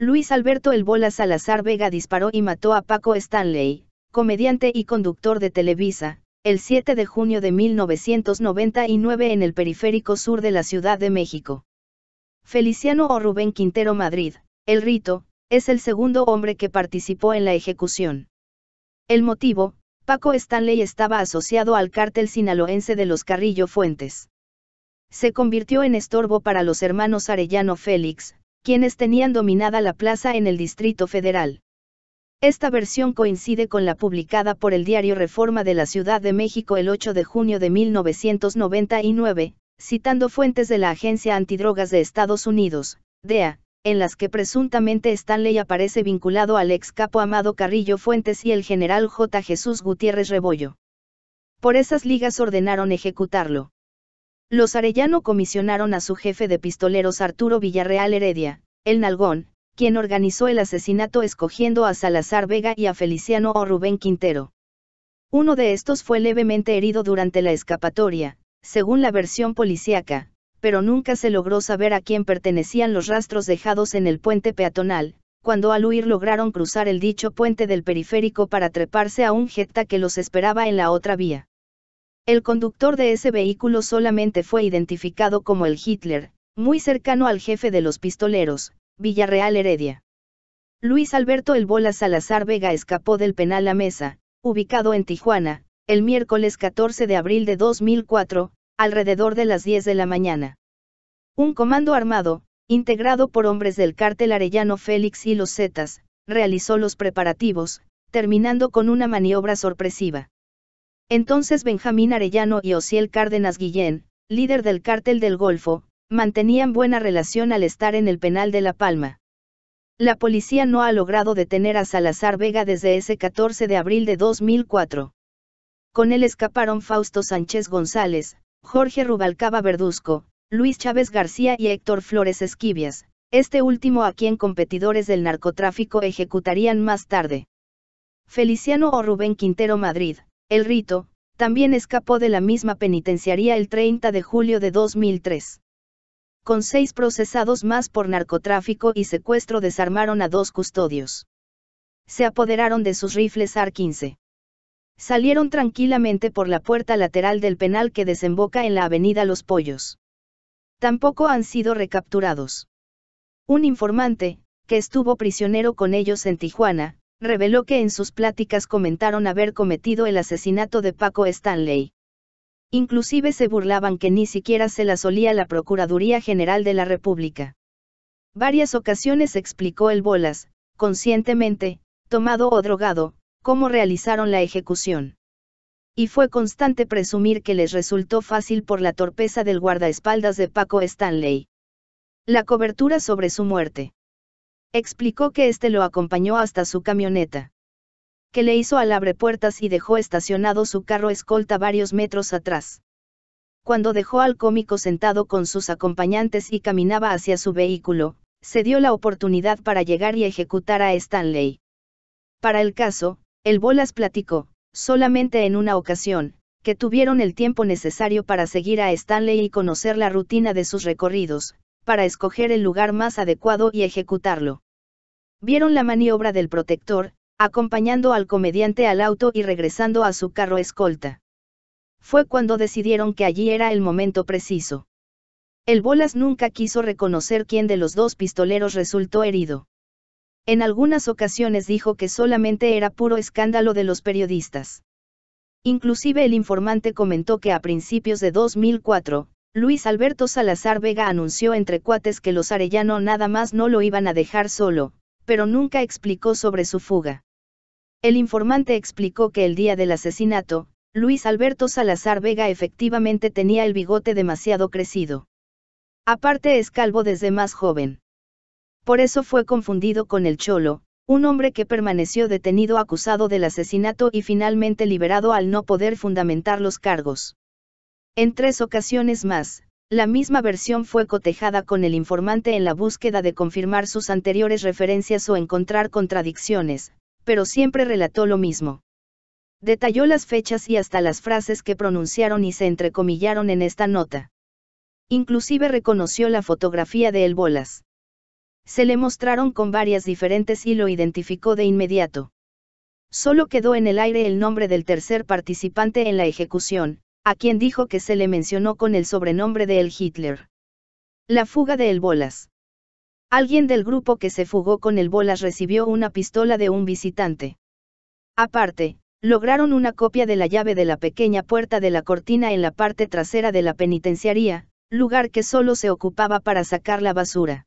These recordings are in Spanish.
Luis Alberto El Bola Salazar Vega disparó y mató a Paco Stanley, comediante y conductor de Televisa, el 7 de junio de 1999 en el periférico sur de la Ciudad de México. Feliciano o Rubén Quintero Madrid, El Rito, es el segundo hombre que participó en la ejecución. El motivo, Paco Stanley estaba asociado al cártel sinaloense de los Carrillo Fuentes. Se convirtió en estorbo para los hermanos Arellano Félix, quienes tenían dominada la plaza en el Distrito Federal. Esta versión coincide con la publicada por el diario Reforma de la Ciudad de México el 8 de junio de 1999, citando fuentes de la Agencia Antidrogas de Estados Unidos, DEA, en las que presuntamente Stanley aparece vinculado al ex capo Amado Carrillo Fuentes y el general J. Jesús Gutiérrez Rebollo. Por esas ligas ordenaron ejecutarlo. Los Arellano comisionaron a su jefe de pistoleros Arturo Villarreal Heredia, el Nalgón, quien organizó el asesinato escogiendo a Salazar Vega y a Feliciano o Rubén Quintero. Uno de estos fue levemente herido durante la escapatoria, según la versión policíaca, pero nunca se logró saber a quién pertenecían los rastros dejados en el puente peatonal, cuando al huir lograron cruzar el dicho puente del periférico para treparse a un jetta que los esperaba en la otra vía. El conductor de ese vehículo solamente fue identificado como el Hitler, muy cercano al jefe de los pistoleros, Villarreal Heredia. Luis Alberto El Bola Salazar Vega escapó del penal a mesa, ubicado en Tijuana, el miércoles 14 de abril de 2004, alrededor de las 10 de la mañana. Un comando armado, integrado por hombres del cártel arellano Félix y los Zetas, realizó los preparativos, terminando con una maniobra sorpresiva. Entonces Benjamín Arellano y Osiel Cárdenas Guillén, líder del cártel del Golfo, mantenían buena relación al estar en el penal de La Palma. La policía no ha logrado detener a Salazar Vega desde ese 14 de abril de 2004. Con él escaparon Fausto Sánchez González, Jorge Rubalcaba Verduzco, Luis Chávez García y Héctor Flores Esquivias, este último a quien competidores del narcotráfico ejecutarían más tarde. Feliciano o Rubén Quintero Madrid, El Rito, también escapó de la misma penitenciaría el 30 de julio de 2003 con seis procesados más por narcotráfico y secuestro desarmaron a dos custodios. Se apoderaron de sus rifles AR-15. Salieron tranquilamente por la puerta lateral del penal que desemboca en la avenida Los Pollos. Tampoco han sido recapturados. Un informante, que estuvo prisionero con ellos en Tijuana, reveló que en sus pláticas comentaron haber cometido el asesinato de Paco Stanley. Inclusive se burlaban que ni siquiera se las olía la Procuraduría General de la República. Varias ocasiones explicó el Bolas, conscientemente, tomado o drogado, cómo realizaron la ejecución. Y fue constante presumir que les resultó fácil por la torpeza del guardaespaldas de Paco Stanley. La cobertura sobre su muerte. Explicó que éste lo acompañó hasta su camioneta que le hizo al puertas y dejó estacionado su carro escolta varios metros atrás. Cuando dejó al cómico sentado con sus acompañantes y caminaba hacia su vehículo, se dio la oportunidad para llegar y ejecutar a Stanley. Para el caso, el Bolas platicó, solamente en una ocasión, que tuvieron el tiempo necesario para seguir a Stanley y conocer la rutina de sus recorridos, para escoger el lugar más adecuado y ejecutarlo. Vieron la maniobra del protector, acompañando al comediante al auto y regresando a su carro escolta. Fue cuando decidieron que allí era el momento preciso. El Bolas nunca quiso reconocer quién de los dos pistoleros resultó herido. En algunas ocasiones dijo que solamente era puro escándalo de los periodistas. Inclusive el informante comentó que a principios de 2004, Luis Alberto Salazar Vega anunció entre cuates que los Arellano nada más no lo iban a dejar solo, pero nunca explicó sobre su fuga. El informante explicó que el día del asesinato, Luis Alberto Salazar Vega efectivamente tenía el bigote demasiado crecido. Aparte es calvo desde más joven. Por eso fue confundido con el Cholo, un hombre que permaneció detenido acusado del asesinato y finalmente liberado al no poder fundamentar los cargos. En tres ocasiones más, la misma versión fue cotejada con el informante en la búsqueda de confirmar sus anteriores referencias o encontrar contradicciones, pero siempre relató lo mismo. Detalló las fechas y hasta las frases que pronunciaron y se entrecomillaron en esta nota. Inclusive reconoció la fotografía de El Bolas. Se le mostraron con varias diferentes y lo identificó de inmediato. Solo quedó en el aire el nombre del tercer participante en la ejecución, a quien dijo que se le mencionó con el sobrenombre de El Hitler. La fuga de El Bolas. Alguien del grupo que se fugó con el bolas recibió una pistola de un visitante. Aparte, lograron una copia de la llave de la pequeña puerta de la cortina en la parte trasera de la penitenciaría, lugar que solo se ocupaba para sacar la basura.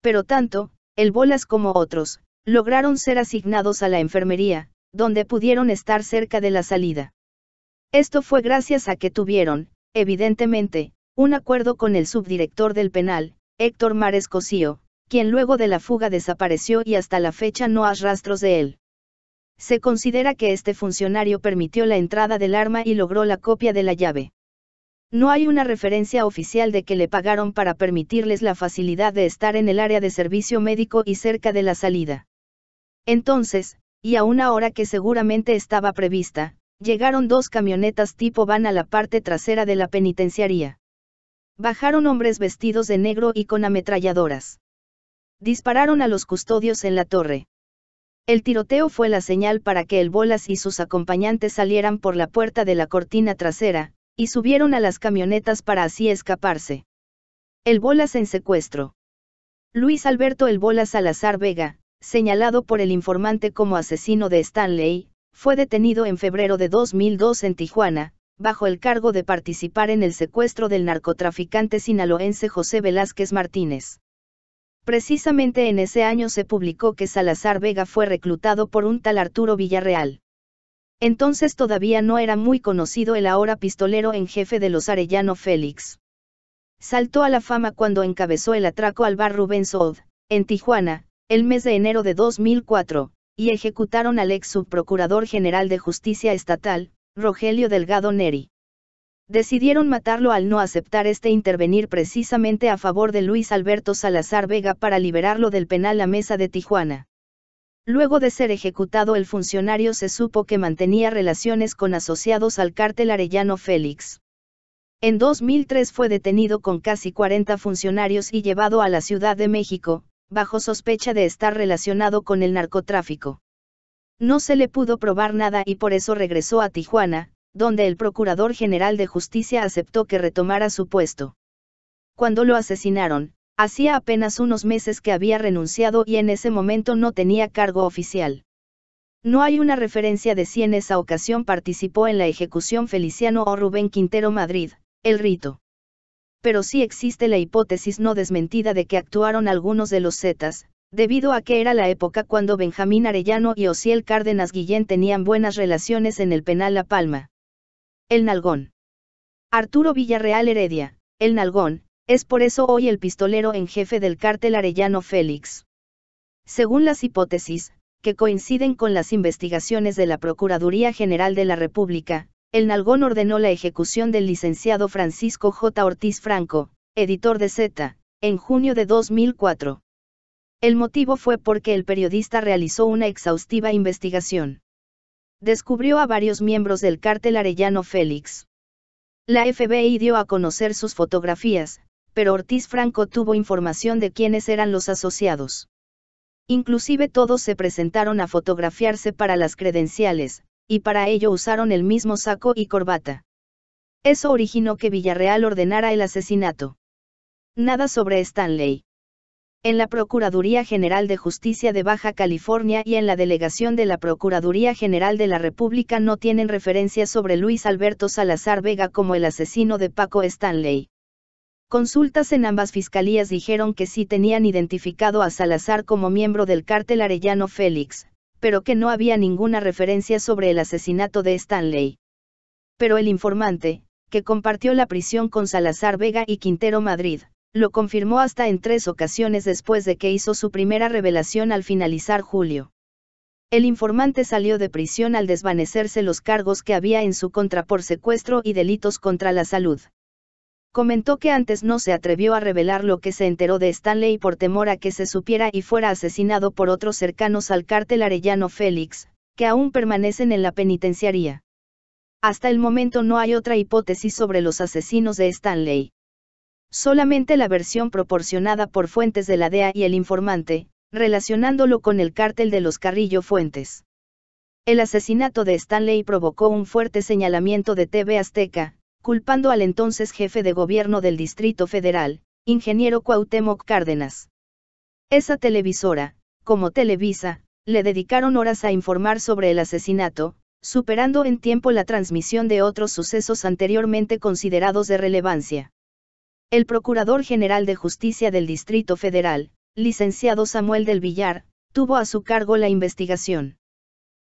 Pero tanto, el bolas como otros, lograron ser asignados a la enfermería, donde pudieron estar cerca de la salida. Esto fue gracias a que tuvieron, evidentemente, un acuerdo con el subdirector del penal, Héctor Mares Cosío, quien luego de la fuga desapareció y hasta la fecha no hay rastros de él. Se considera que este funcionario permitió la entrada del arma y logró la copia de la llave. No hay una referencia oficial de que le pagaron para permitirles la facilidad de estar en el área de servicio médico y cerca de la salida. Entonces, y a una hora que seguramente estaba prevista, llegaron dos camionetas tipo van a la parte trasera de la penitenciaría. Bajaron hombres vestidos de negro y con ametralladoras. Dispararon a los custodios en la torre. El tiroteo fue la señal para que el Bolas y sus acompañantes salieran por la puerta de la cortina trasera, y subieron a las camionetas para así escaparse. El Bolas en secuestro. Luis Alberto El Bolas Salazar Vega, señalado por el informante como asesino de Stanley, fue detenido en febrero de 2002 en Tijuana, bajo el cargo de participar en el secuestro del narcotraficante sinaloense José Velázquez Martínez. Precisamente en ese año se publicó que Salazar Vega fue reclutado por un tal Arturo Villarreal. Entonces todavía no era muy conocido el ahora pistolero en jefe de los Arellano Félix. Saltó a la fama cuando encabezó el atraco al bar Rubén Sold, en Tijuana, el mes de enero de 2004, y ejecutaron al ex subprocurador general de justicia estatal, Rogelio Delgado Neri. Decidieron matarlo al no aceptar este intervenir precisamente a favor de Luis Alberto Salazar Vega para liberarlo del penal a mesa de Tijuana. Luego de ser ejecutado el funcionario se supo que mantenía relaciones con asociados al cártel Arellano Félix. En 2003 fue detenido con casi 40 funcionarios y llevado a la Ciudad de México, bajo sospecha de estar relacionado con el narcotráfico. No se le pudo probar nada y por eso regresó a Tijuana, donde el Procurador General de Justicia aceptó que retomara su puesto. Cuando lo asesinaron, hacía apenas unos meses que había renunciado y en ese momento no tenía cargo oficial. No hay una referencia de si en esa ocasión participó en la ejecución Feliciano o Rubén Quintero Madrid, el rito. Pero sí existe la hipótesis no desmentida de que actuaron algunos de los Zetas, Debido a que era la época cuando Benjamín Arellano y Osiel Cárdenas Guillén tenían buenas relaciones en el penal La Palma. El Nalgón. Arturo Villarreal Heredia, el Nalgón, es por eso hoy el pistolero en jefe del cártel Arellano Félix. Según las hipótesis, que coinciden con las investigaciones de la Procuraduría General de la República, el Nalgón ordenó la ejecución del licenciado Francisco J. Ortiz Franco, editor de Z, en junio de 2004. El motivo fue porque el periodista realizó una exhaustiva investigación. Descubrió a varios miembros del cártel arellano Félix. La FBI dio a conocer sus fotografías, pero Ortiz Franco tuvo información de quiénes eran los asociados. Inclusive todos se presentaron a fotografiarse para las credenciales, y para ello usaron el mismo saco y corbata. Eso originó que Villarreal ordenara el asesinato. Nada sobre Stanley en la Procuraduría General de Justicia de Baja California y en la delegación de la Procuraduría General de la República no tienen referencia sobre Luis Alberto Salazar Vega como el asesino de Paco Stanley. Consultas en ambas fiscalías dijeron que sí tenían identificado a Salazar como miembro del cártel Arellano Félix, pero que no había ninguna referencia sobre el asesinato de Stanley. Pero el informante, que compartió la prisión con Salazar Vega y Quintero Madrid, lo confirmó hasta en tres ocasiones después de que hizo su primera revelación al finalizar julio. El informante salió de prisión al desvanecerse los cargos que había en su contra por secuestro y delitos contra la salud. Comentó que antes no se atrevió a revelar lo que se enteró de Stanley por temor a que se supiera y fuera asesinado por otros cercanos al cártel arellano Félix, que aún permanecen en la penitenciaría. Hasta el momento no hay otra hipótesis sobre los asesinos de Stanley solamente la versión proporcionada por fuentes de la DEA y el informante, relacionándolo con el cártel de los Carrillo Fuentes. El asesinato de Stanley provocó un fuerte señalamiento de TV Azteca, culpando al entonces jefe de gobierno del Distrito Federal, ingeniero Cuauhtémoc Cárdenas. Esa televisora, como Televisa, le dedicaron horas a informar sobre el asesinato, superando en tiempo la transmisión de otros sucesos anteriormente considerados de relevancia. El Procurador General de Justicia del Distrito Federal, licenciado Samuel del Villar, tuvo a su cargo la investigación.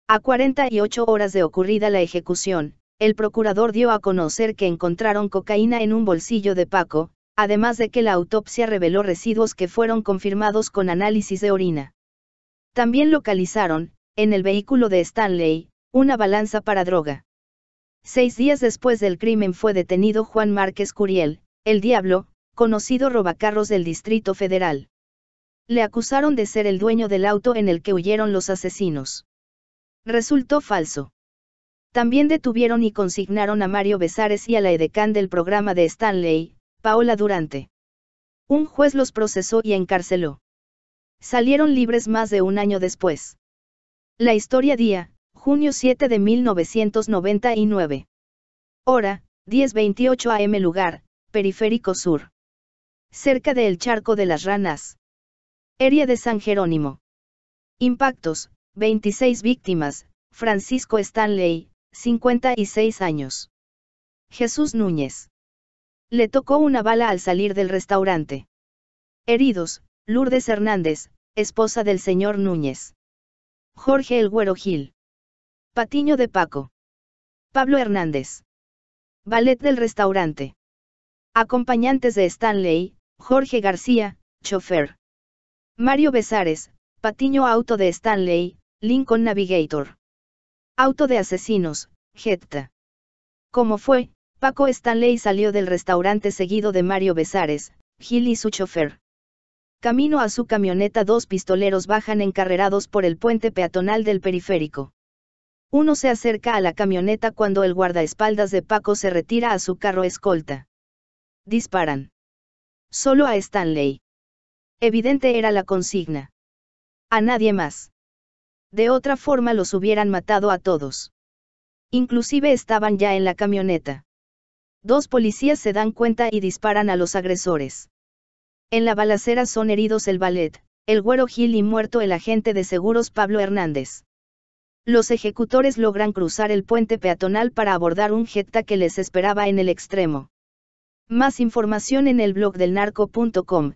A 48 horas de ocurrida la ejecución, el procurador dio a conocer que encontraron cocaína en un bolsillo de Paco, además de que la autopsia reveló residuos que fueron confirmados con análisis de orina. También localizaron, en el vehículo de Stanley, una balanza para droga. Seis días después del crimen fue detenido Juan Márquez Curiel, el diablo, conocido robacarros del Distrito Federal. Le acusaron de ser el dueño del auto en el que huyeron los asesinos. Resultó falso. También detuvieron y consignaron a Mario Besares y a la edecán del programa de Stanley, Paola Durante. Un juez los procesó y encarceló. Salieron libres más de un año después. La historia día, junio 7 de 1999. Hora, 10.28 am lugar, Periférico Sur. Cerca del Charco de las Ranas. área de San Jerónimo. Impactos, 26 víctimas, Francisco Stanley, 56 años. Jesús Núñez. Le tocó una bala al salir del restaurante. Heridos, Lourdes Hernández, esposa del señor Núñez. Jorge El Güero Gil. Patiño de Paco. Pablo Hernández. Ballet del restaurante. Acompañantes de Stanley, Jorge García, chofer. Mario Besares, Patiño Auto de Stanley, Lincoln Navigator. Auto de Asesinos, Jetta. Como fue, Paco Stanley salió del restaurante seguido de Mario Besares, Gil y su chofer. Camino a su camioneta dos pistoleros bajan encarrerados por el puente peatonal del periférico. Uno se acerca a la camioneta cuando el guardaespaldas de Paco se retira a su carro escolta. Disparan. Solo a Stanley. Evidente era la consigna. A nadie más. De otra forma los hubieran matado a todos. Inclusive estaban ya en la camioneta. Dos policías se dan cuenta y disparan a los agresores. En la balacera son heridos el ballet, el güero Gil y muerto el agente de seguros Pablo Hernández. Los ejecutores logran cruzar el puente peatonal para abordar un jetta que les esperaba en el extremo. Más información en el blog del narco.com.